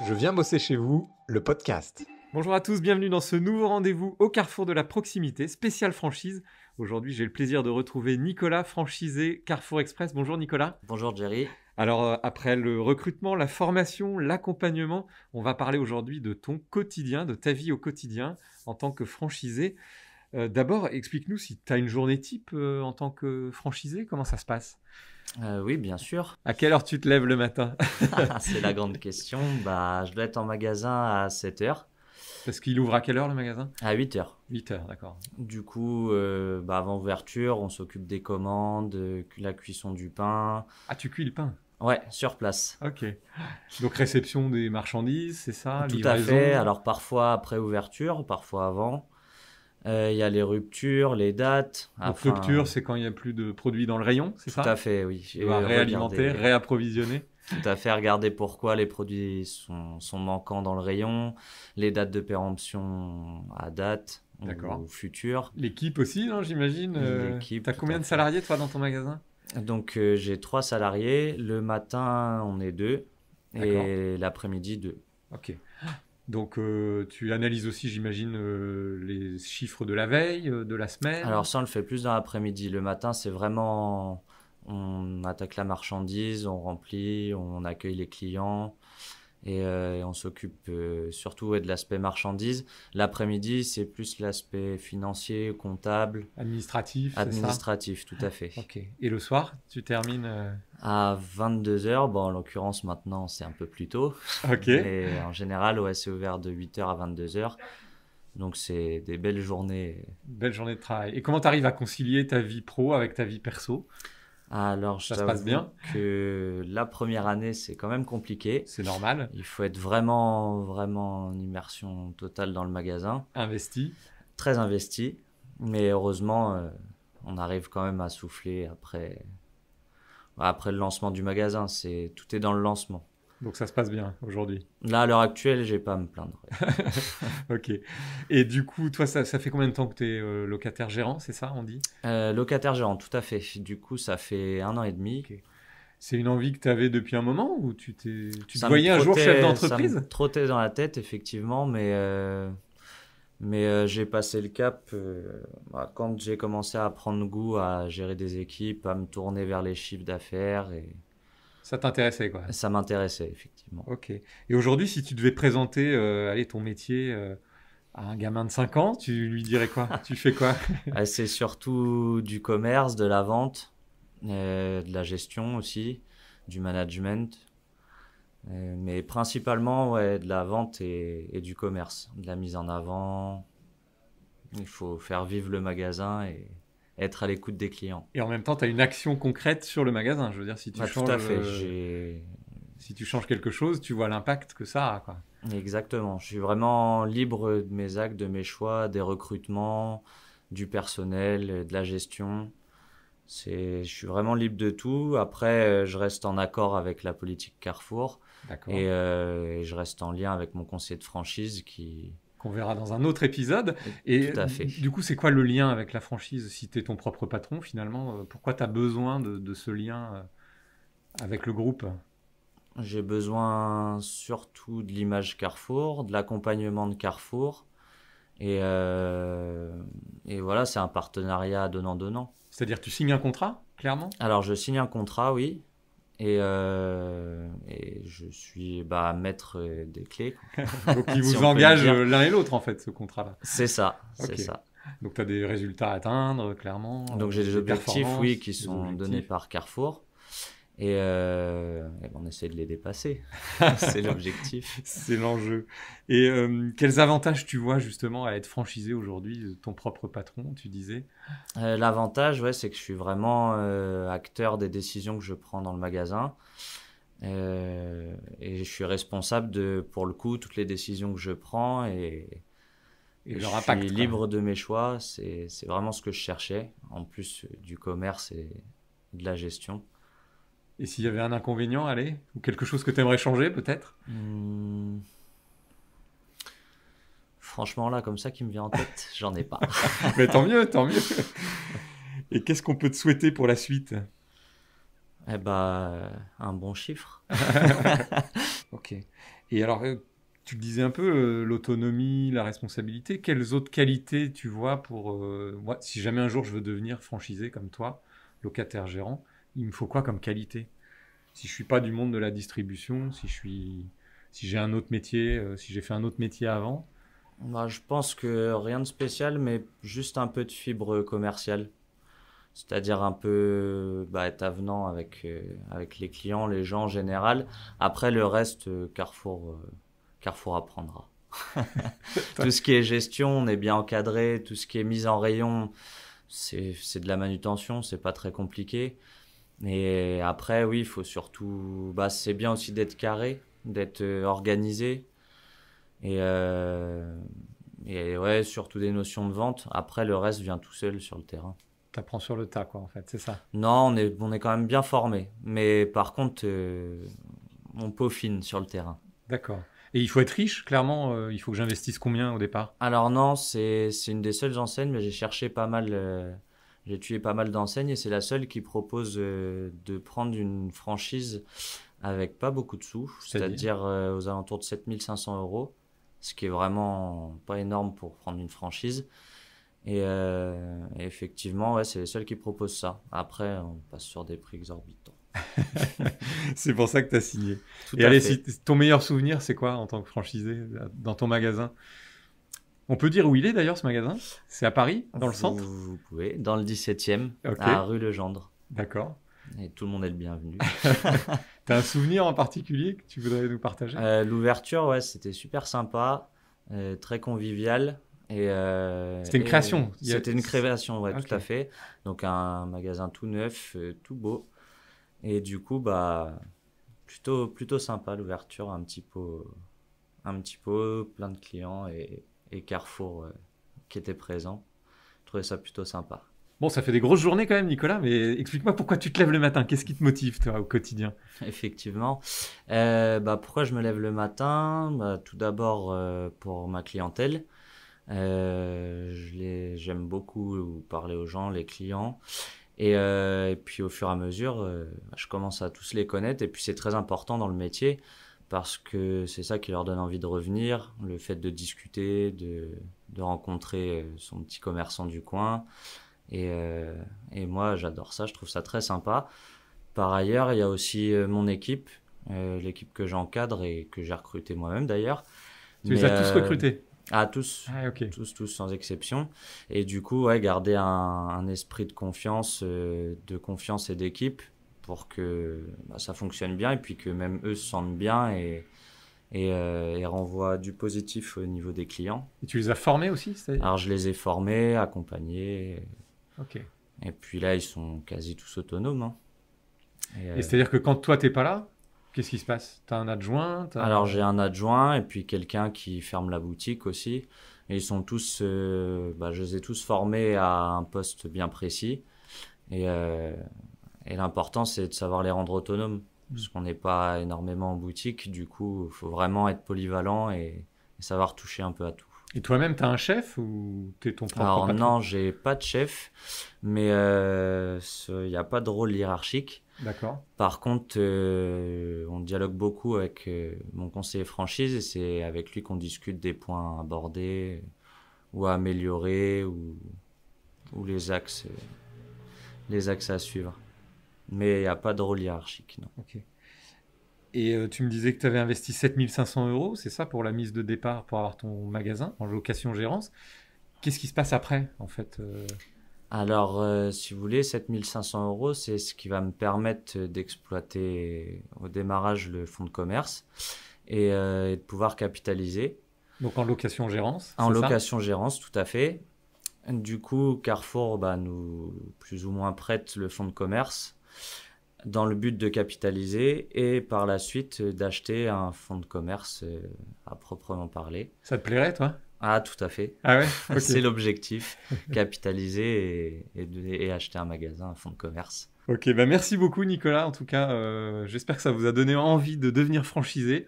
Je viens bosser chez vous, le podcast. Bonjour à tous, bienvenue dans ce nouveau rendez-vous au carrefour de la proximité, spécial franchise. Aujourd'hui, j'ai le plaisir de retrouver Nicolas, franchisé Carrefour Express. Bonjour Nicolas. Bonjour Jerry. Alors, euh, après le recrutement, la formation, l'accompagnement, on va parler aujourd'hui de ton quotidien, de ta vie au quotidien en tant que franchisé. Euh, d'abord, explique-nous si tu as une journée type euh, en tant que franchisé, comment ça se passe euh, oui, bien sûr. À quelle heure tu te lèves le matin C'est la grande question. Bah, je dois être en magasin à 7 heures. Parce qu'il ouvre à quelle heure le magasin À 8 heures. 8 heures, d'accord. Du coup, euh, bah, avant ouverture, on s'occupe des commandes, euh, la cuisson du pain. Ah, tu cuis le pain Ouais, sur place. Ok. Donc réception des marchandises, c'est ça Tout à fait. Alors parfois après ouverture, parfois avant. Euh, il y a les ruptures, les dates. Les rupture, c'est quand il n'y a plus de produits dans le rayon, c'est ça Tout à fait, oui. réalimenter, réapprovisionner. Tout à fait, regarder pourquoi les produits sont, manquants dans le rayon, les dates de péremption à date ou future. L'équipe aussi, hein, j'imagine. Tu euh, L'équipe. T'as combien de salariés, toi, dans ton magasin Donc, euh, j'ai trois salariés. Le matin, on est deux. Et l'après-midi, deux. Ok. Donc euh, tu analyses aussi, j'imagine, euh, les chiffres de la veille, euh, de la semaine. Alors ça, on le fait plus dans l'après-midi. Le matin, c'est vraiment, on attaque la marchandise, on remplit, on accueille les clients, euh, et, on s'occupe euh, surtout de l'aspect marchandise. L'après-midi, c'est plus l'aspect financier, comptable. Administratif. Administratif, ça tout à fait. ok. Et le soir, tu termines euh À 22h. Bon, en l'occurrence, maintenant, c'est un peu plus tôt. Ok. Et en général, ouais, est ouvert de 8h à 22h. Donc, c'est des belles journées. Belles journées de travail. Et comment tu arrives à concilier ta vie pro avec ta vie perso alors, je ça bien. Que la première année, c'est quand même compliqué. C'est normal. Il faut être vraiment, vraiment en immersion totale dans le magasin. Investi. Très investi. Mais heureusement, euh, on arrive quand même à souffler après, après le lancement du magasin. C'est tout est dans le lancement. Donc ça se passe bien aujourd'hui. Là, à l'heure actuelle, j'ai pas à me plaindre. ok. Et du coup, toi, ça, fait combien de temps que tu es euh, locataire gérant, c'est ça, on dit euh, Locataire gérant, tout à fait. Du coup, ça fait un an et demi. C'est une envie que tu avais depuis un moment ou tu, t'es, tu te voyais un jour chef d'entreprise Ça me dans la tête, effectivement, mais, euh, mais j'ai passé le cap bah, quand j'ai commencé à prendre goût à gérer des équipes, à me tourner vers les chiffres d'affaires et ça t'intéressait, quoi. Ça m'intéressait, effectivement. Ok. Et aujourd'hui, si tu devais présenter euh, ton métier euh, à un gamin de 5 ans, tu lui dirais quoi Tu fais quoi euh, C'est surtout du commerce, de la vente, euh, de la gestion aussi, du management. mais principalement, ouais, de la vente et, et, du commerce, de la mise en avant. Il faut faire vivre le magasin et, être à l'écoute des clients. Et en même temps, tu as une action concrète sur le magasin. Je veux dire, si tu, bah, changes, euh, si tu changes quelque chose, tu vois l'impact que ça a. Quoi. Exactement. Je suis vraiment libre de mes actes, de mes choix, des recrutements, du personnel, de la gestion. Je suis vraiment libre de tout. Après, euh, je reste en accord avec la politique Carrefour. Et, euh, et je reste en lien avec mon conseiller de franchise qui, on verra dans un autre épisode. Et du coup, c'est quoi le lien avec la franchise Si tu es ton propre patron, finalement, euh, pourquoi tu as besoin de, ce lien euh, avec le groupe J'ai besoin surtout de l'image Carrefour, de l'accompagnement de Carrefour. Et, euh, et voilà, c'est un partenariat donnant-donnant. C'est-à-dire tu signes un contrat, clairement Alors je signe un contrat, oui. Euh, et, je suis bah, maître euh, des clés. Donc ils vous engagent euh, l'un et l'autre en fait ce contrat-là. C'est ça, c'est ça. Donc tu as des résultats à atteindre clairement. Donc j'ai des objectifs oui qui sont donnés par Carrefour. Euh, et, on essaie de les dépasser. c'est l'objectif. c'est l'enjeu. Et euh, quels avantages tu vois justement à être franchisé aujourd'hui ton propre patron, tu disais euh, L'avantage, ouais, c'est que je suis vraiment acteur des décisions que je prends dans le magasin. et je suis responsable de, pour le coup, toutes les décisions que je prends et, je suis libre de mes choix. C'est vraiment ce que je cherchais, en plus du commerce et de la gestion. Et s'il y avait un inconvénient, allez Ou quelque chose que tu aimerais changer, peut-être hmm. Franchement, là, comme ça, qui me vient en tête, j'en ai pas. Mais tant mieux, tant mieux. Et qu'est-ce qu'on peut te souhaiter pour la suite Eh bah, euh, un bon chiffre. ok. Et alors, euh, tu le disais un peu, euh, l'autonomie, la responsabilité, quelles autres qualités tu vois pour... moi, si jamais un jour je veux devenir franchisé comme toi, locataire gérant, il me faut quoi comme qualité Si je suis pas du monde de la distribution, si je suis, si j'ai un autre métier, euh, si j'ai fait un autre métier avant. Bah, je pense que rien de spécial, mais juste un peu de fibre commerciale. C'est-à-dire un peu bah, être avenant avec, euh, avec les clients, les gens en général. Après, le reste, euh, Carrefour, Carrefour apprendra. tout ce qui est gestion, on est bien encadré. Tout ce qui est mise en rayon, c'est de la manutention, c'est pas très compliqué. Et après, oui, il faut surtout. Bah, c'est bien aussi d'être carré, d'être euh, organisé. Et, euh, et ouais, surtout des notions de vente. Après, le reste vient tout seul sur le terrain. Tu apprends sur le tas, quoi, en fait, c'est ça Non, on est, on est quand même bien formé. Mais par contre, euh, on peaufine sur le terrain. D'accord. Et il faut être riche, clairement. il faut que j'investisse combien au départ Alors, non, c'est une des seules enseignes, mais j'ai cherché pas mal j'ai tué pas mal d'enseignes et c'est la seule qui propose euh, de prendre une franchise avec pas beaucoup de sous, c'est-à-dire euh, aux alentours de 7500 euros, ce qui est vraiment pas énorme pour prendre une franchise. Et euh, effectivement, c'est les seuls qui proposent ça. Après, on passe sur des prix exorbitants. c'est pour ça que tu as signé. et ton meilleur souvenir, c'est quoi en tant que franchisé dans ton magasin on peut dire où il est d'ailleurs ce magasin C'est à Paris, dans le centre Vous pouvez, dans le 17e, à rue Legendre. D'accord. Et tout le monde est le bienvenu. as un souvenir en particulier que tu voudrais nous partager euh, L'ouverture, ouais, c'était super sympa, euh, très convivial. Et euh, c'était une création. C'était une création, ouais, tout à fait. Donc un magasin tout neuf, tout beau. Et du coup, bah, plutôt, plutôt sympa l'ouverture, un petit peu, un petit pot, plein de clients et et Carrefour euh, qui était présent. Je trouvais ça plutôt sympa. Bon, ça fait des grosses journées quand même, Nicolas, mais explique-moi pourquoi tu te lèves le matin. Qu'est-ce qui te motive, toi, au quotidien Effectivement. Euh, bah, pourquoi je me lève le matin bah, Tout d'abord euh, pour ma clientèle. Euh, J'aime beaucoup parler aux gens, les clients. et puis au fur et à mesure, je commence à tous les connaître. Et puis c'est très important dans le métier parce que c'est ça qui leur donne envie de revenir, le fait de discuter, de, rencontrer euh, son petit commerçant du coin. Euh, et, moi, j'adore ça, je trouve ça très sympa. Par ailleurs, il y a aussi euh, mon équipe, l'équipe que j'encadre et que j'ai recrutée moi-même d'ailleurs. Tu Mais, les as tous recrutés ah, tous. Ah, tous, tous, sans exception. Et du coup, garder un, esprit de confiance, de confiance et d'équipe, pour que bah, ça fonctionne bien et puis que même eux se sentent bien et, et, euh, renvoient du positif au niveau des clients. Et tu les as formés aussi Alors je les ai formés, accompagnés. Ok. Et puis là, ils sont quasi tous autonomes. Hein. Et, euh, c'est-à-dire que quand toi, tu n'es pas là, qu'est-ce qui se passe Tu as un adjoint Alors j'ai un adjoint et puis quelqu'un qui ferme la boutique aussi. Et ils sont tous, euh, bah, je les ai tous formés à un poste bien précis. Et, euh, et l'important, c'est de savoir les rendre autonomes, mm. parce qu'on n'est pas énormément en boutique. Du coup, il faut vraiment être polyvalent et, savoir toucher un peu à tout. Et toi-même, tu as un chef ou tu es ton propre Alors patron non, j'ai pas de chef, mais euh, il n'y a pas de rôle hiérarchique. D'accord. Par contre, euh, on dialogue beaucoup avec euh, mon conseiller franchise et c'est avec lui qu'on discute des points abordés ou à améliorer ou, ou les axes les axes à suivre mais il n'y a pas de rôle hiérarchique. Non. Et euh, tu me disais que tu avais investi 7500 euros, c'est ça, pour la mise de départ pour avoir ton magasin en location-gérance. Qu'est-ce qui se passe après, en fait euh Alors, euh, si vous voulez, 7500 euros, c'est ce qui va me permettre d'exploiter au démarrage le fonds de commerce et, de pouvoir capitaliser. Donc en location-gérance En location-gérance, tout à fait. Du coup, Carrefour bah, nous plus ou moins prête le fonds de commerce dans le but de capitaliser et par la suite d'acheter un fonds de commerce euh, à proprement parler. Ça te plairait, toi Ah, tout à fait. Ah C'est l'objectif, capitaliser et, acheter un magasin, un fonds de commerce. Ok, bah merci beaucoup Nicolas. En tout cas, euh, j'espère que ça vous a donné envie de devenir franchisé.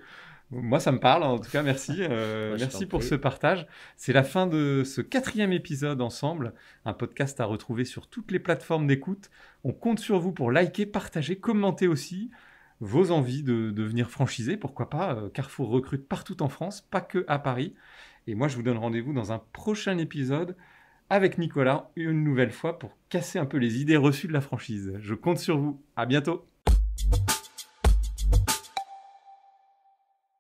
Moi, ça me parle. En tout cas, merci. Euh, merci pour ce partage. C'est la fin de ce quatrième épisode ensemble, un podcast à retrouver sur toutes les plateformes d'écoute. On compte sur vous pour liker, partager, commenter aussi vos envies de devenir franchisé. Pourquoi pas euh, Carrefour recrute partout en France, pas que à Paris. Et moi, je vous donne rendez-vous dans un prochain épisode avec Nicolas une nouvelle fois pour casser un peu les idées reçues de la franchise. Je compte sur vous. À bientôt.